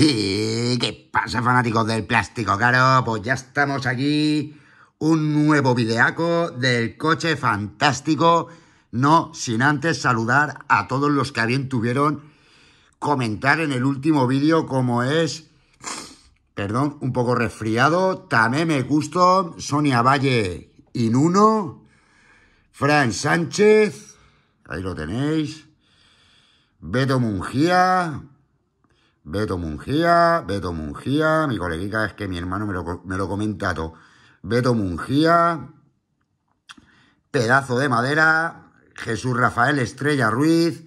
¿Y qué pasa, fanáticos del plástico caro? Pues ya estamos aquí. Un nuevo videaco del coche fantástico. No sin antes saludar a todos los que bien tuvieron comentar en el último vídeo como es. Perdón, un poco resfriado. También me gustó Sonia Valle Nuno, Fran Sánchez. Ahí lo tenéis. Beto Mungía. Beto Mungía, Beto Mungía, mi coleguita es que mi hermano me lo, me lo comenta todo. Beto Mungía, pedazo de madera, Jesús Rafael Estrella Ruiz,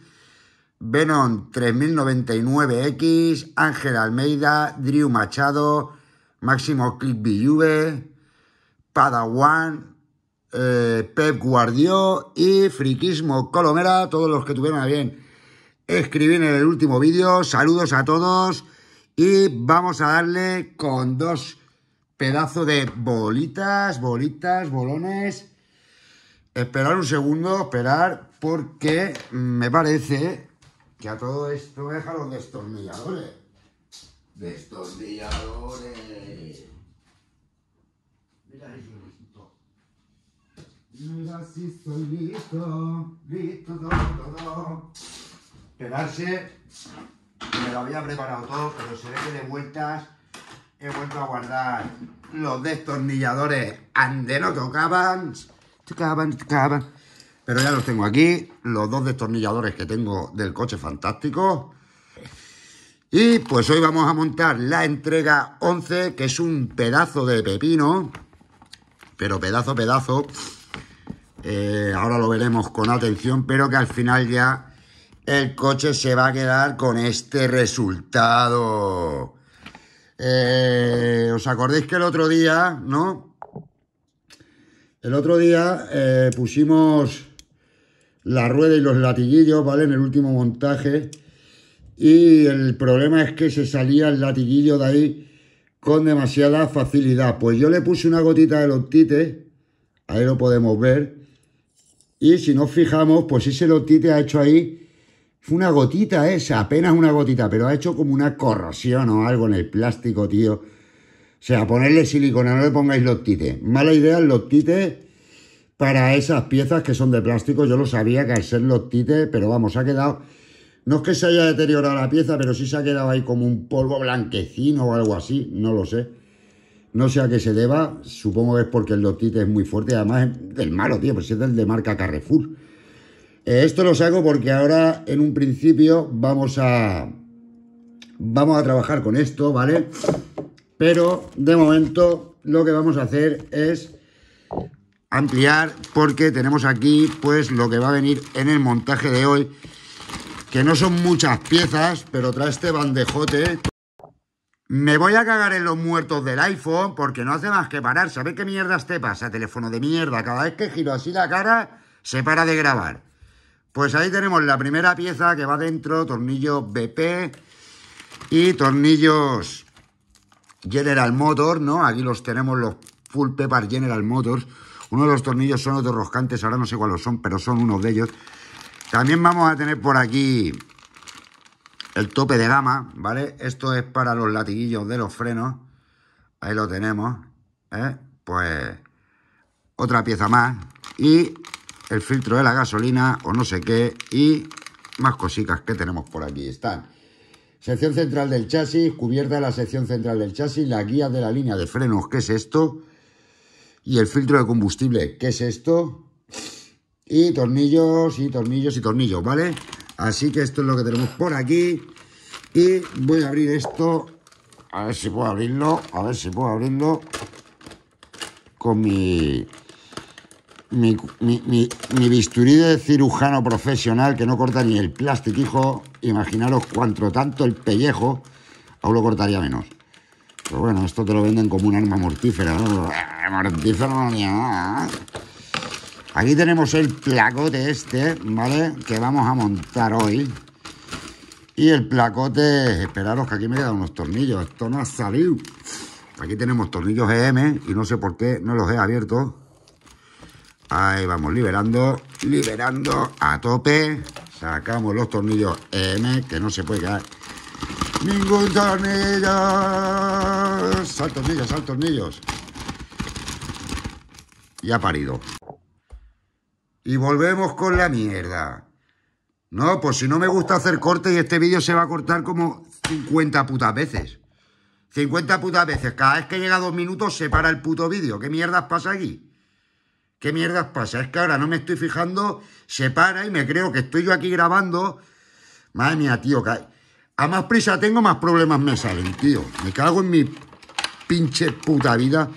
Venom 3099X, Ángel Almeida, Drew Machado, Máximo Clip Villuve, Padawan, eh, Pep Guardió y Friquismo Colomera, todos los que tuvieron a bien escribí en el último vídeo. Saludos a todos y vamos a darle con dos pedazos de bolitas, bolitas, bolones. Esperar un segundo, esperar, porque me parece que a todo esto me dejan los destornilladores. Destornilladores. Mira Mira si estoy listo, listo todo, todo pegarse. Me lo había preparado todo, pero se ve que de vueltas he vuelto a guardar los destornilladores ande no tocaban. Tocaban, tocaban. Pero ya los tengo aquí, los dos destornilladores que tengo del coche fantástico. Y pues hoy vamos a montar la entrega 11, que es un pedazo de pepino, pero pedazo, pedazo. Eh, ahora lo veremos con atención, pero que al final ya el coche se va a quedar con este resultado. Eh, ¿Os acordáis que el otro día, no? El otro día eh, pusimos la rueda y los latiguillos, ¿vale? En el último montaje. Y el problema es que se salía el latiguillo de ahí con demasiada facilidad. Pues yo le puse una gotita de loctite, ahí lo podemos ver. Y si nos fijamos, pues ese loctite ha hecho ahí fue una gotita esa, apenas una gotita, pero ha hecho como una corrosión o algo en el plástico, tío. O sea, ponerle silicona, no le pongáis los tites. Mala idea los tites para esas piezas que son de plástico. Yo lo sabía que al ser los tites, pero vamos, ha quedado... No es que se haya deteriorado la pieza, pero sí se ha quedado ahí como un polvo blanquecino o algo así, no lo sé. No sé a qué se deba, supongo que es porque el tite es muy fuerte, además es del malo, tío, pues es del de marca Carrefour. Eh, esto lo saco porque ahora en un principio vamos a vamos a trabajar con esto, ¿vale? Pero de momento lo que vamos a hacer es ampliar porque tenemos aquí pues lo que va a venir en el montaje de hoy que no son muchas piezas, pero trae este bandejote. Me voy a cagar en los muertos del iPhone porque no hace más que parar. ¿Sabes qué mierda te pasa, teléfono de mierda? Cada vez que giro así la cara, se para de grabar. Pues ahí tenemos la primera pieza que va dentro, tornillo BP y tornillos General Motors, ¿no? Aquí los tenemos los Full Pepper General Motors. Uno de los tornillos son otros roscantes, ahora no sé cuáles son, pero son unos de ellos. También vamos a tener por aquí el tope de gama, ¿vale? Esto es para los latiguillos de los frenos. Ahí lo tenemos, ¿eh? Pues otra pieza más. Y el filtro de la gasolina o no sé qué y más cositas que tenemos por aquí están. Sección central del chasis, cubierta de la sección central del chasis, la guía de la línea de frenos, que es esto, y el filtro de combustible, que es esto, y tornillos, y tornillos, y tornillos, ¿vale? Así que esto es lo que tenemos por aquí, y voy a abrir esto, a ver si puedo abrirlo, a ver si puedo abrirlo con mi mi, bisturí de cirujano profesional que no corta ni el plástico, imaginaros cuánto tanto el pellejo, aún lo cortaría menos. Pero bueno, esto te lo venden como un arma mortífera. ¿no? Eh, Mortífero, ¿no? ¿eh? Aquí tenemos el placote este, ¿vale? Que vamos a montar hoy. Y el placote, esperaros que aquí me quedan unos tornillos. Esto no ha salido. Aquí tenemos tornillos EM y no sé por qué no los he abierto. Ahí vamos, liberando, liberando a tope. Sacamos los tornillos M, que no se puede quedar. Ningún tornillo. Sal tornillos, sal tornillos. ha parido. Y volvemos con la mierda. No, pues si no me gusta hacer cortes y este vídeo se va a cortar como 50 putas veces. 50 putas veces. Cada vez que llega dos minutos se para el puto vídeo. ¿Qué mierdas pasa aquí? ¿Qué mierdas pasa? Es que ahora no me estoy fijando, se para y me creo que estoy yo aquí grabando. Madre mía, tío, que... a más prisa tengo, más problemas me salen, tío. Me cago en mi pinche puta vida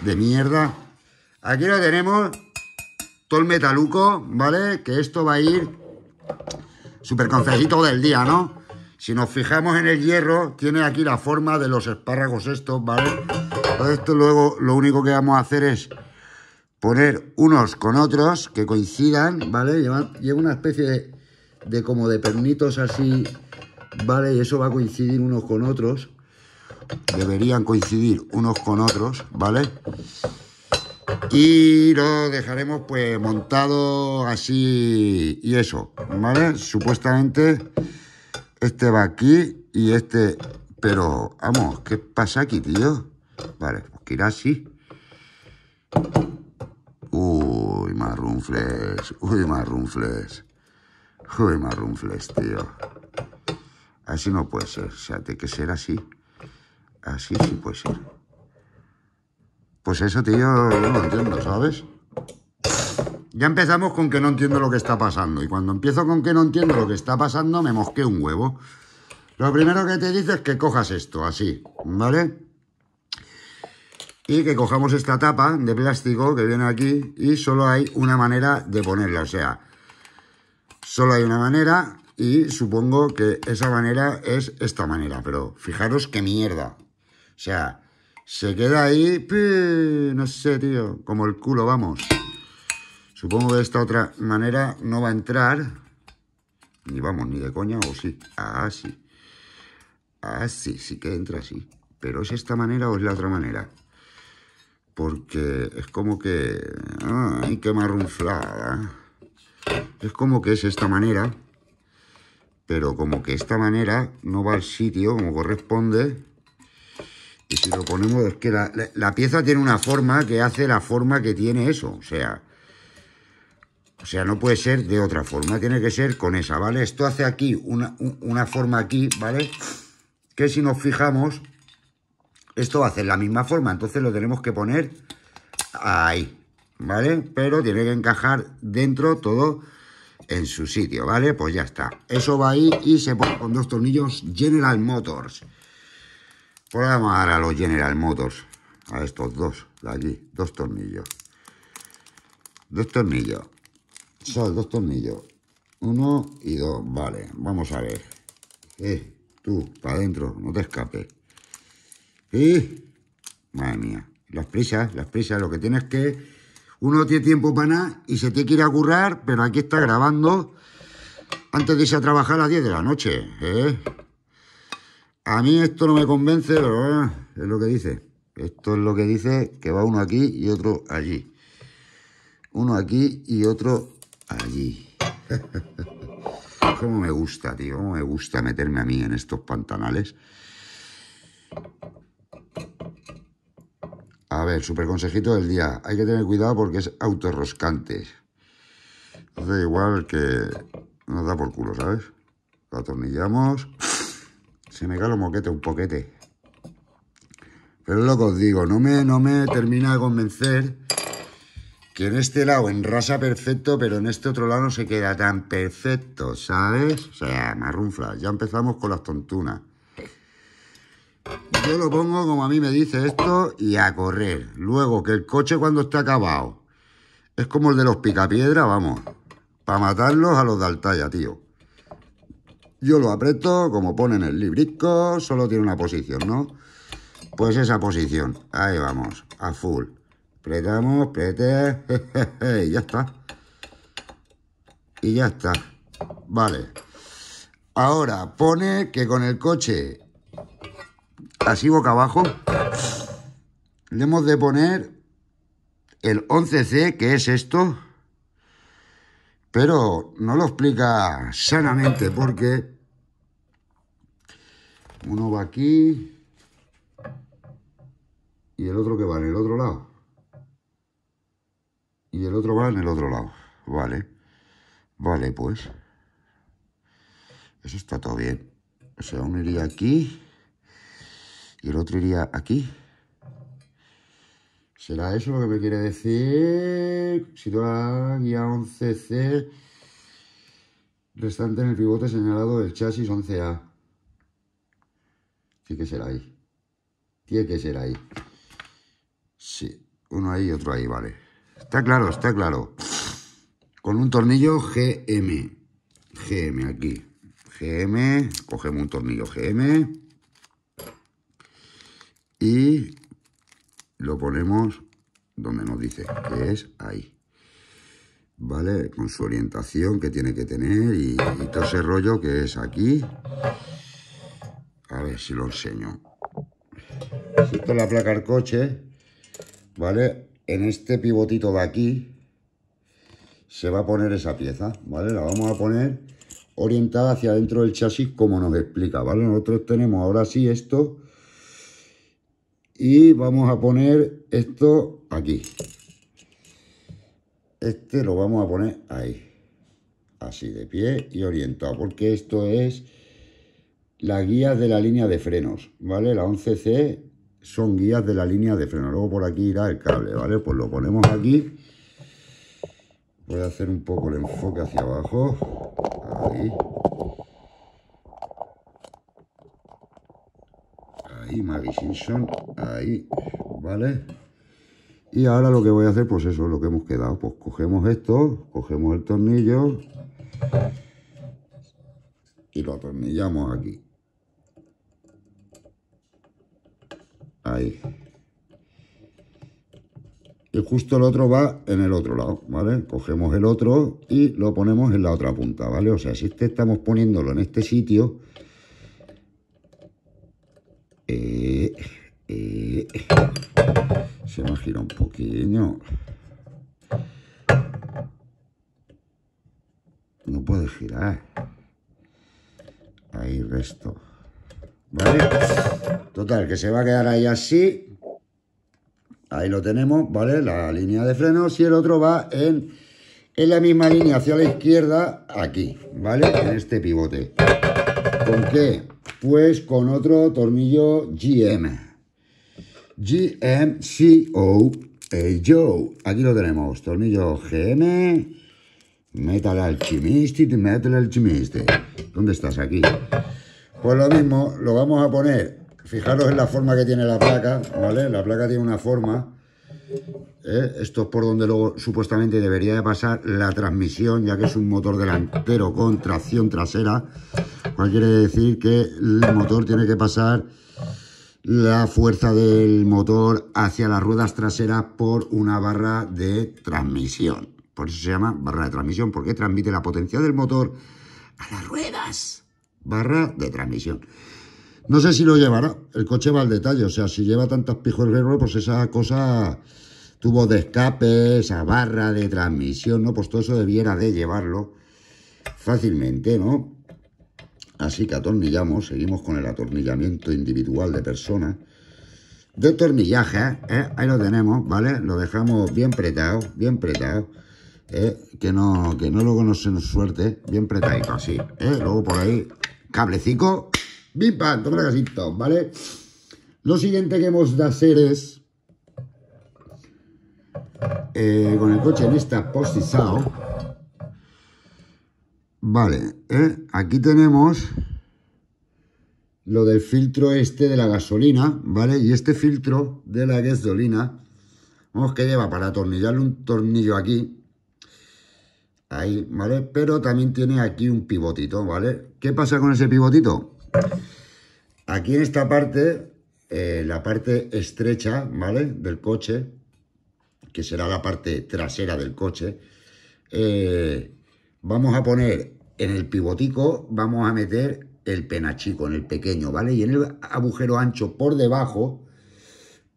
de mierda. Aquí lo tenemos, todo el metaluco, ¿vale? Que esto va a ir súper consejito del día, ¿no? Si nos fijamos en el hierro, tiene aquí la forma de los espárragos estos, ¿vale? Todo esto luego lo único que vamos a hacer es poner unos con otros que coincidan, ¿vale? Lleva, una especie de, como de pernitos así, ¿vale? Y eso va a coincidir unos con otros. Deberían coincidir unos con otros, ¿vale? Y lo dejaremos pues montado así y eso, ¿vale? Supuestamente este va aquí y este... Pero, vamos, ¿qué pasa aquí, tío? Vale, pues que irá así. Uy, marrunfles, uy, marrunfles. Uy, marrunfles, tío. Así no puede ser, o sea, tiene que ser así. Así sí puede ser. Pues eso, tío, yo no entiendo, ¿sabes? Ya empezamos con que no entiendo lo que está pasando. Y cuando empiezo con que no entiendo lo que está pasando, me mosqué un huevo. Lo primero que te dice es que cojas esto, así, ¿vale? y que cojamos esta tapa de plástico que viene aquí y solo hay una manera de ponerla, o sea, solo hay una manera y supongo que esa manera es esta manera, pero fijaros qué mierda, o sea, se queda ahí, no sé, tío, como el culo, vamos. Supongo que esta otra manera no va a entrar, ni vamos, ni de coña, o sí, así, ah, así, ah, sí, sí que entra así. Pero ¿es esta manera o es la otra manera? porque es como que... ¡Ay, qué marrunflada! Es como que es esta manera, pero como que esta manera no va al sitio como corresponde. Y si lo ponemos, es que la, pieza tiene una forma que hace la forma que tiene eso, o sea... O sea, no puede ser de otra forma, tiene que ser con esa, ¿vale? Esto hace aquí una, una forma aquí, ¿vale? Que si nos fijamos, esto va a hacer la misma forma, entonces lo tenemos que poner ahí, ¿vale? Pero tiene que encajar dentro todo en su sitio, ¿vale? Pues ya está. Eso va ahí y se pone con dos tornillos General Motors. Por pues llamar a los General Motors, a estos dos de allí, dos tornillos. Dos tornillos. Son dos tornillos. Uno y dos, vale, vamos a ver. Eh, tú, para adentro, no te escapes. Y, madre mía, las prisas, las prisas, lo que tienes que... Uno tiene tiempo para nada y se tiene que ir a currar, pero aquí está grabando antes de irse a trabajar a las 10 de la noche. ¿eh? A mí esto no me convence, pero eh, es lo que dice. Esto es lo que dice que va uno aquí y otro allí. Uno aquí y otro allí. como me gusta, tío? me gusta meterme a mí en estos pantanales? A ver, super consejito del día. Hay que tener cuidado porque es autorroscante. Entonces igual que nos da por culo, ¿sabes? Lo atornillamos. Se me cae lo moquete, un poquete. Pero es lo que os digo, no me, no me termina de convencer que en este lado enrasa perfecto, pero en este otro lado no se queda tan perfecto, ¿sabes? O sea, marrunfla, Ya empezamos con las tontunas. Yo lo pongo como a mí me dice esto y a correr. Luego, que el coche cuando está acabado es como el de los picapiedra, vamos. Para matarlos a los de ya, tío. Yo lo aprieto como pone en el librico, solo tiene una posición, ¿no? Pues esa posición. Ahí vamos, a full. Apretamos, prete, y ya está. Y ya está. Vale. Ahora pone que con el coche así boca abajo, le hemos de poner el 11C, que es esto, pero no lo explica sanamente porque uno va aquí y el otro que va en el otro lado. Y el otro va en el otro lado. Vale. Vale, pues. Eso está todo bien. se sea, aquí. Y el otro iría aquí. ¿Será eso lo que me quiere decir? Situar guía 11C restante en el pivote señalado del chasis 11A. Tiene que ser ahí. Tiene que ser ahí. Sí, uno ahí y otro ahí, vale. Está claro, está claro. Con un tornillo GM. GM aquí. GM, cogemos un tornillo GM y lo ponemos donde nos dice, que es ahí. ¿Vale? Con su orientación que tiene que tener y, todo ese rollo que es aquí. A ver si lo enseño. Si esto la placa del coche, ¿vale? En este pivotito de aquí se va a poner esa pieza, ¿vale? La vamos a poner orientada hacia dentro del chasis como nos explica, ¿vale? Nosotros tenemos ahora sí esto y vamos a poner esto aquí. Este lo vamos a poner ahí, así de pie y orientado, porque esto es la guía de la línea de frenos, ¿vale? La 11C son guías de la línea de freno. Luego por aquí irá el cable, ¿vale? Pues lo ponemos aquí. Voy a hacer un poco el enfoque hacia abajo. ahí, ahí, ¿vale? Y ahora lo que voy a hacer, pues eso es lo que hemos quedado. Pues cogemos esto, cogemos el tornillo y lo atornillamos aquí. Ahí. Y justo el otro va en el otro lado, ¿vale? Cogemos el otro y lo ponemos en la otra punta, ¿vale? O sea, si este estamos poniéndolo en este sitio, eh, eh, eh. se me gira un poquito No puede girar. Ahí resto. ¿Vale? Total, que se va a quedar ahí así. Ahí lo tenemos, ¿vale? La línea de frenos y el otro va en, en la misma línea hacia la izquierda, aquí, ¿vale? En este pivote. ¿Con qué? pues con otro tornillo GM. GMCO eh, Joe. Aquí lo tenemos, tornillo GM, Metal Alchemist, Metal Alchemist. ¿Dónde estás aquí? Pues lo mismo, lo vamos a poner. Fijaros en la forma que tiene la placa, ¿vale? La placa tiene una forma. ¿eh? Esto es por donde luego supuestamente debería de pasar la transmisión, ya que es un motor delantero con tracción trasera. ¿Cuál quiere decir que el motor tiene que pasar la fuerza del motor hacia las ruedas traseras por una barra de transmisión. Por eso se llama barra de transmisión, porque transmite la potencia del motor a las ruedas. Barra de transmisión. No sé si lo llevará, el coche va al detalle, o sea, si lleva tantas pijos pues esa cosa, tubo de escape, esa barra de transmisión, ¿no? Pues todo eso debiera de llevarlo fácilmente, ¿no? Así que atornillamos, seguimos con el atornillamiento individual de personas. De tornillaje, eh, ahí lo tenemos, ¿vale? Lo dejamos bien apretado, bien apretado. Eh, que, no, que no luego no se nos suerte, bien apretadito así. ¿eh? Luego por ahí, cablecico, bim, toma casito, ¿vale? Lo siguiente que hemos de hacer es, eh, con el coche en esta posizado, Vale, ¿eh? aquí tenemos lo del filtro este de la gasolina, ¿vale? Y este filtro de la gasolina, vamos, que lleva para atornillarle un tornillo aquí, ahí, ¿vale? Pero también tiene aquí un pivotito, ¿vale? ¿Qué pasa con ese pivotito? Aquí en esta parte, eh, la parte estrecha, ¿vale? Del coche, que será la parte trasera del coche, eh, vamos a poner en el pivotico vamos a meter el penachico, en el pequeño, ¿vale? Y en el agujero ancho por debajo,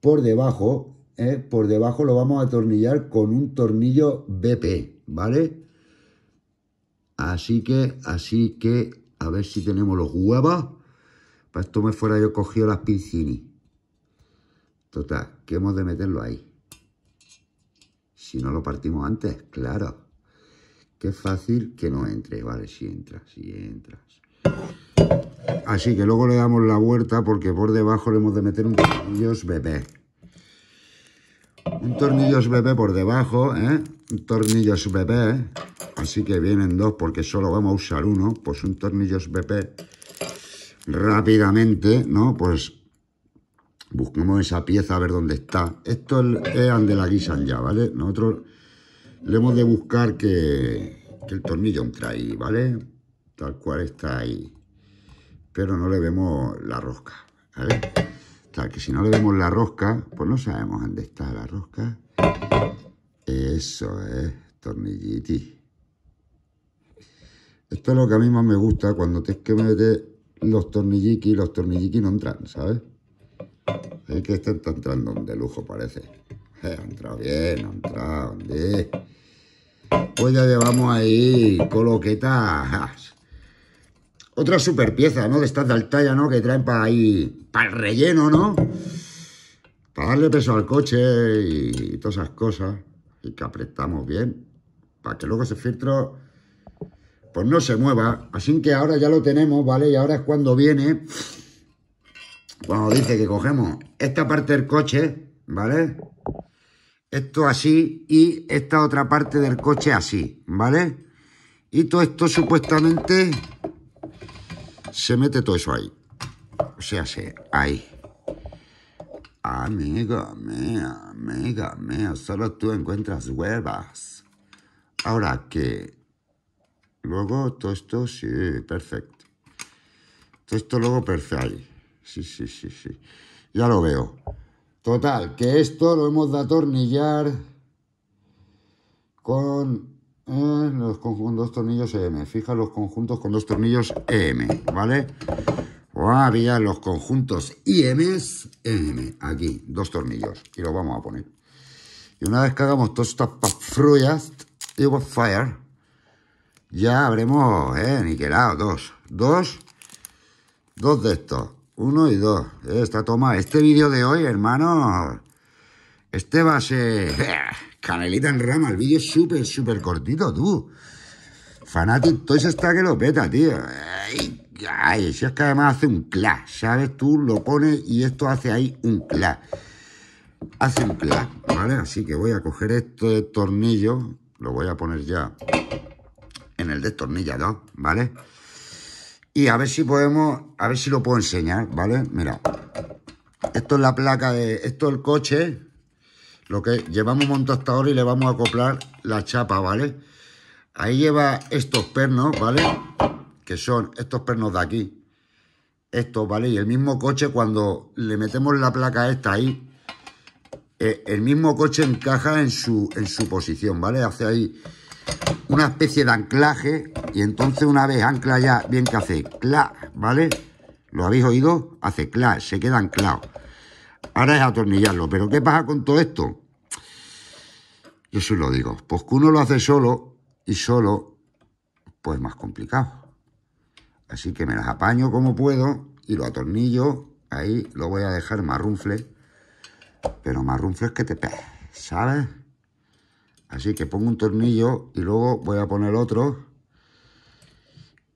por debajo, ¿eh? por debajo lo vamos a atornillar con un tornillo BP, ¿vale? Así que, así que, a ver si tenemos los huevos. Para esto me fuera yo cogido las pincini. Total, que hemos de meterlo ahí. Si no lo partimos antes, claro. Qué fácil que no entre. Vale, si entras, si entras. Así que luego le damos la vuelta porque por debajo le hemos de meter un tornillos bebé. Un tornillos bebé por debajo, ¿eh? Un tornillos bebé. Así que vienen dos porque solo vamos a usar uno. Pues un tornillos bebé rápidamente, ¿no? Pues busquemos esa pieza a ver dónde está. Esto es de la guisan ya, ¿vale? Nosotros le hemos de buscar que, el tornillo entra ahí, ¿vale? Tal cual está ahí. Pero no le vemos la rosca, ¿vale? Tal que si no le vemos la rosca, pues no sabemos dónde está la rosca. Eso es, tornilliti. Esto es lo que a mí más me gusta, cuando tienes que meter los tornilliquis, los tornilliquis no entran, ¿sabes? Es que este está entrando de lujo, parece. Ha eh, entrado bien, ha entrado, bien. Pues ya llevamos ahí coloquetas. Otra super pieza, ¿no? De estas de ya, ¿no? Que traen para ahí, para el relleno, ¿no? Para darle peso al coche y, todas esas cosas. Y que apretamos bien. Para que luego ese filtro, pues no se mueva. Así que ahora ya lo tenemos, ¿vale? Y ahora es cuando viene, cuando dice que cogemos esta parte del coche, ¿vale? esto así y esta otra parte del coche así, ¿vale? Y todo esto supuestamente se mete todo eso ahí. O sea, sí, ahí. Amiga mía, amiga mía, solo tú encuentras huevas. Ahora que... Luego todo esto, sí, perfecto. Todo esto luego perfecto ahí. Sí, sí, sí, sí. Ya lo veo. Total, que esto lo hemos de atornillar con eh, los, conjuntos dos tornillos EM. Fija los conjuntos con dos tornillos EM, ¿vale? O había los conjuntos IM, e EM. Aquí, dos tornillos. Y los vamos a poner. Y una vez que hagamos todas estas y igual fire, ya habremos eh, niquelado dos. Dos, dos de estos. Uno y dos. Eh, Esta toma, este vídeo de hoy, hermano. Este va a ser... Eh, canelita en rama, el vídeo es súper, súper cortito, tú. Fanatic Toys está que lo peta, tío. Ay, si es que además hace un clash, ¿sabes? Tú lo pones y esto hace ahí un clash. Hace un clash, ¿vale? Así que voy a coger este tornillo, lo voy a poner ya en el destornillador, ¿vale? Y a ver si podemos, a ver si lo puedo enseñar, ¿vale? Mira, esto es la placa de, esto es el coche, lo que llevamos montado hasta ahora y le vamos a acoplar la chapa, ¿vale? Ahí lleva estos pernos, ¿vale? Que son estos pernos de aquí. Esto, ¿vale? Y el mismo coche cuando le metemos la placa esta ahí, eh, el mismo coche encaja en su, en su posición, ¿vale? Hace ahí una especie de anclaje y entonces una vez ancla ya, bien que hace clac, ¿vale? ¿Lo habéis oído? Hace clac, se queda anclado. Ahora es atornillarlo, pero ¿qué pasa con todo esto? Yo sí lo digo, pues que uno lo hace solo y solo, pues más complicado. Así que me las apaño como puedo y lo atornillo. Ahí lo voy a dejar marrunfle, pero marrunfle es que te pega, ¿sabes? Así que pongo un tornillo y luego voy a poner otro.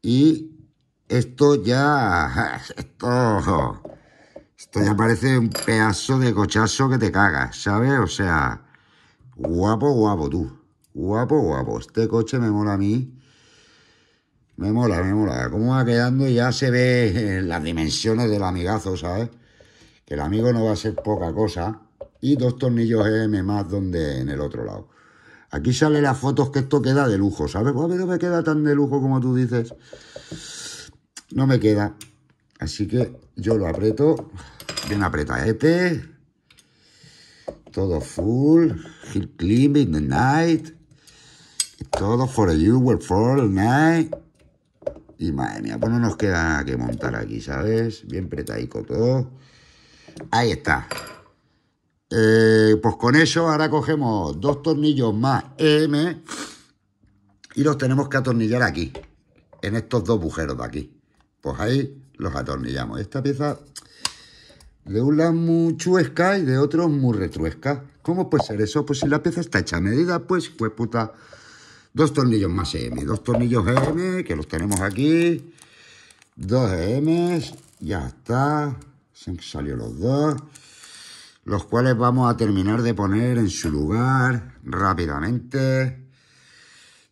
Y esto ya... Esto... Esto ya parece un pedazo de cochazo que te cagas, ¿sabes? O sea... Guapo, guapo, tú. Guapo, guapo. Este coche me mola a mí. Me mola, me mola. Cómo va quedando ya se ve las dimensiones del amigazo, ¿sabes? Que el amigo no va a ser poca cosa. Y dos tornillos M más donde en el otro lado. Aquí sale las fotos que esto queda de lujo, ¿sabes? a no me queda tan de lujo como tú dices. No me queda. Así que yo lo aprieto. Bien este, Todo full. Hill climbing the night. Todo for you, well for the night. Y madre mía, pues no nos queda nada que montar aquí, ¿sabes? Bien apretadico todo. Ahí está. Eh, pues con eso ahora cogemos dos tornillos más E-M y los tenemos que atornillar aquí, en estos dos agujeros de aquí. Pues ahí los atornillamos. Esta pieza de un lado muy chuesca y de otro muy retruesca. ¿Cómo puede ser eso? Pues si la pieza está hecha a medida, pues, pues puta, dos tornillos más EM, dos tornillos E-M que los tenemos aquí, dos E-M ya está, se que salido los dos los cuales vamos a terminar de poner en su lugar rápidamente.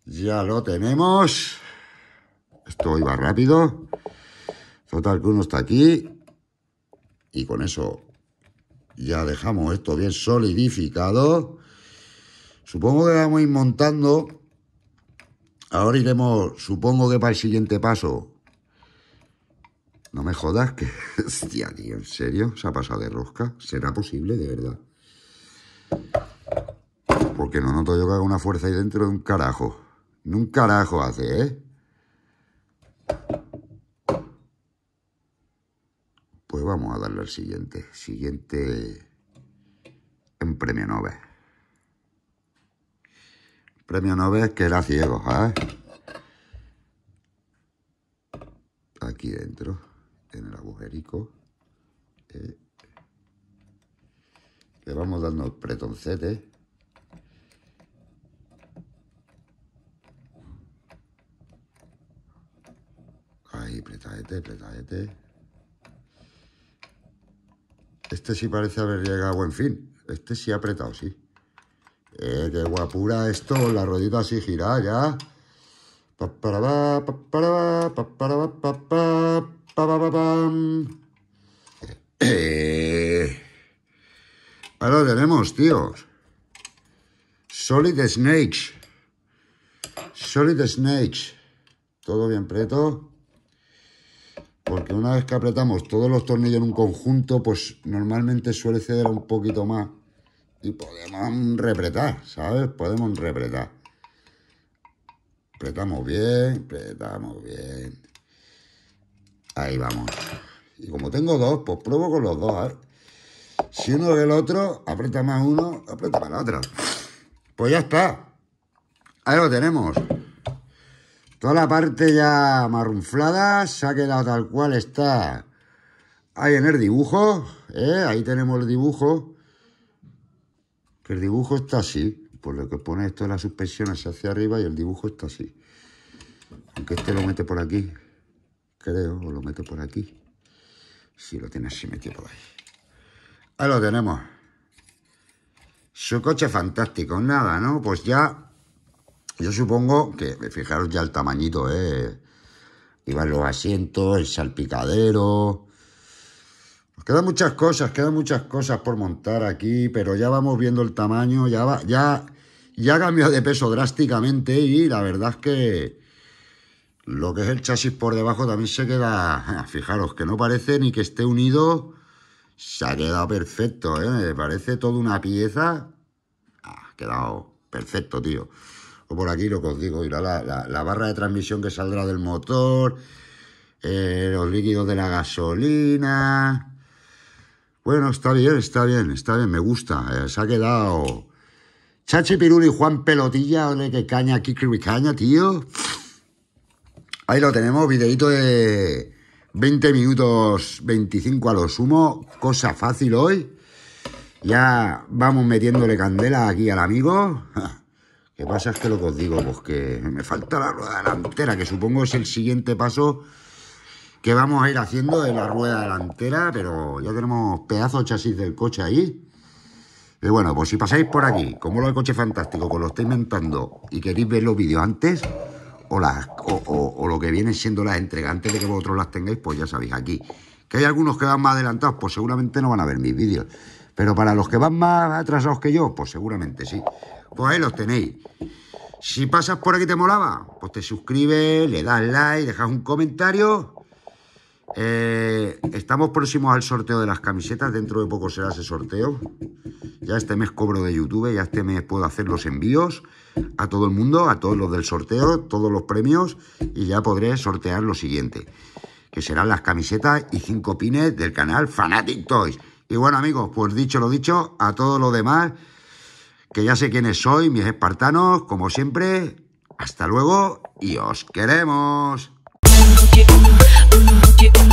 Ya lo tenemos. Esto iba rápido. Total que uno está aquí. Y con eso ya dejamos esto bien solidificado. Supongo que vamos a ir montando. Ahora iremos, supongo que para el siguiente paso, no me jodas que... Hostia, tío, ¿en serio? ¿Se ha pasado de rosca? ¿Será posible, de verdad? Porque no noto yo que haga una fuerza ahí dentro de un carajo. Ni un carajo hace, ¿eh? Pues vamos a darle al siguiente. Siguiente... En premio Nobel. Premio Nobel que era ciego, ¿eh? Aquí dentro en el agujerico. Eh, le vamos dando pretoncete. Ahí, pretaete, pretaete. Este sí parece haber llegado a buen fin. Este sí ha apretado, sí. Eh, qué guapura esto, la rodita así gira ya. Pa, para, pa, para, para, Ahora eh, tenemos, tíos. Solid Snakes. Solid Snakes. Todo bien preto. Porque una vez que apretamos todos los tornillos en un conjunto, pues normalmente suele ceder un poquito más. Y podemos repretar, ¿sabes? Podemos repretar. Apretamos bien, apretamos bien. Ahí vamos. Y como tengo dos, pues pruebo con los dos, ¿eh? Si uno del el otro, aprieta más uno, aprieta para el otro. Pues ya está. Ahí lo tenemos. Toda la parte ya marrunflada se ha quedado tal cual está ahí en el dibujo. ¿eh? Ahí tenemos el dibujo. Que el dibujo está así. Por pues lo que pone esto de las suspensiones hacia arriba y el dibujo está así. Aunque este lo mete por aquí creo, o lo meto por aquí. Si lo tienes, así metido por ahí. Ahí lo tenemos. Su coche fantástico. Nada, ¿no? Pues ya, yo supongo que, fijaros ya el tamañito, ¿eh? Iban los asientos, el salpicadero. Nos quedan muchas cosas, quedan muchas cosas por montar aquí, pero ya vamos viendo el tamaño, ya va, ya, ya ha cambiado de peso drásticamente y la verdad es que lo que es el chasis por debajo también se queda... Fijaros, que no parece ni que esté unido. Se ha quedado perfecto, ¿eh? parece toda una pieza. Ha quedado perfecto, tío. O por aquí lo que os digo, la, la, barra de transmisión que saldrá del motor, eh, los líquidos de la gasolina... Bueno, está bien, está bien, está bien, me gusta. Eh, se ha quedado... Chachi Piruli, Juan Pelotilla, ole, que caña, Kikri, caña, tío. Ahí lo tenemos, videito de 20 minutos 25 a lo sumo, cosa fácil hoy. Ya vamos metiéndole candela aquí al amigo. ¿Qué pasa? Es que lo que os digo, pues que me falta la rueda delantera, que supongo es el siguiente paso que vamos a ir haciendo de la rueda delantera, pero ya tenemos pedazos chasis del coche ahí. Y bueno, pues si pasáis por aquí, como lo de coche fantástico, que lo estoy inventando y queréis ver los vídeos antes, o, o, lo que vienen siendo las entregas. Antes de que vosotros las tengáis, pues ya sabéis, aquí. Que hay algunos que van más adelantados, pues seguramente no van a ver mis vídeos. Pero para los que van más atrasados que yo, pues seguramente sí. Pues ahí los tenéis. Si pasas por aquí te molaba, pues te suscribes, le das like, dejas un comentario eh, estamos próximos al sorteo de las camisetas, dentro de poco será ese sorteo. Ya este mes cobro de YouTube, ya este mes puedo hacer los envíos a todo el mundo, a todos los del sorteo, todos los premios y ya podré sortear lo siguiente, que serán las camisetas y cinco pines del canal Fanatic Toys. Y bueno amigos, pues dicho lo dicho, a todos los demás, que ya sé quiénes soy, mis espartanos, como siempre, hasta luego y os queremos. you.